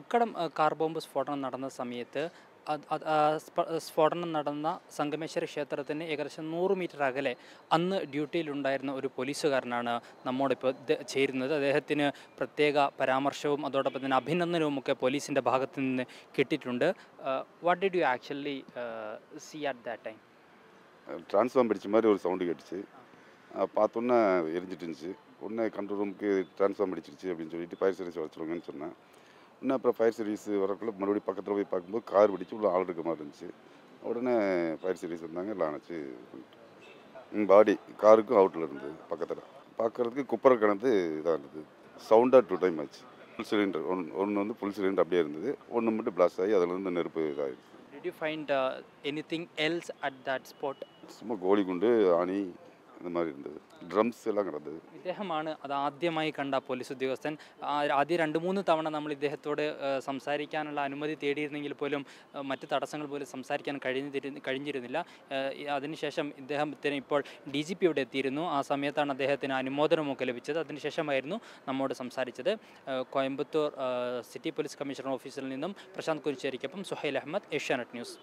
Ukkadam car bomb സ്ഫോടനം നടന്ന സമയത്ത് സ്ഫോടനം നടന്ന സംഗമേശ്വര ക്ഷേത്രത്തിന് ഏകദേശം നൂറ് മീറ്റർ അകലെ അന്ന് ഡ്യൂട്ടിയിലുണ്ടായിരുന്ന ഒരു പോലീസുകാരനാണ് നമ്മോടിപ്പോൾ ചേരുന്നത് അദ്ദേഹത്തിന് പ്രത്യേക പരാമർശവും അതോടൊപ്പം തന്നെ അഭിനന്ദനവും ഒക്കെ പോലീസിൻ്റെ ഭാഗത്ത് നിന്ന് കിട്ടിയിട്ടുണ്ട് what did you actually see at that time transform പിടിച്ച மாதிரி ഒരു സൗണ്ട് കേട്ടിച്ച് பார்த்தோன்னே എരിഞ്ഞിട്ടുണ്ട് ഒന്ന് കൺട്രോൾ റൂമുക്ക് ട്രാൻസ്ഫോം പിടിച്ചിരിച്ച് അപ്പം ചോദിച്ചിട്ട് പരിസരം ചോദിച്ചിട്ടുണ്ടെന്ന് சர்வீஸ் இன்னும் அப்புறம் ஃபயர் சர்வீஸ் வரக்குள்ளே மறுபடியும் பக்கத்தில் போய் பார்க்கும்போது கார் வெடிச்சு உள்ள ஆள் இருக்க மாதிரி இருந்துச்சு உடனே ஃபயர் சர்வீஸ் வந்தாங்க எல்லாம் அணைச்சி பாடி காருக்கும் அவுட்டில் இருந்தது பக்கத்தில் பார்க்குறதுக்கு குப்பரை கிடந்து இதாக இருந்தது சவுண்டாக டூ டைம் ஆச்சு ஃபுல் சிலிண்டர் ஒன் ஒன்று வந்து ஃபுல் சிலிண்டர் அப்படியே இருந்தது ஒன்று மட்டும் பிளாஸ்ட் ஆகி அதுலேருந்து நெருப்பு இதாகிடுச்சு find anything else at that spot சும்மா கோழி குண்டு ஆணி ഡ്രംസ് എല്ലാം കിടന്നത് ഇദ്ദേഹമാണ് അത് ആദ്യമായി കണ്ട പോലീസ് ഉദ്യോഗസ്ഥൻ ആദ്യം രണ്ട് മൂന്ന് തവണ നമ്മൾ ഇദ്ദേഹത്തോട് സംസാരിക്കാനുള്ള അനുമതി തേടിയിരുന്നെങ്കിൽ പോലും മറ്റ് തടസ്സങ്ങൾ പോലും സംസാരിക്കാൻ കഴിഞ്ഞിരുന്ന കഴിഞ്ഞിരുന്നില്ല അതിനുശേഷം ഇദ്ദേഹത്തിന് ഇപ്പോൾ ഡി ജി പി ഇവിടെ എത്തിയിരുന്നു ആ സമയത്താണ് അദ്ദേഹത്തിന് അനുമോദനമൊക്കെ ലഭിച്ചത് അതിനുശേഷമായിരുന്നു നമ്മോട് സംസാരിച്ചത് കോയമ്പത്തൂർ സിറ്റി പോലീസ് കമ്മീഷണർ ഓഫീസിൽ നിന്നും പ്രശാന്ത് കുരിശ്ശേരിക്കൊപ്പം സുഹൈൽ അഹമ്മദ് ഏഷ്യാനെറ്റ് ന്യൂസ്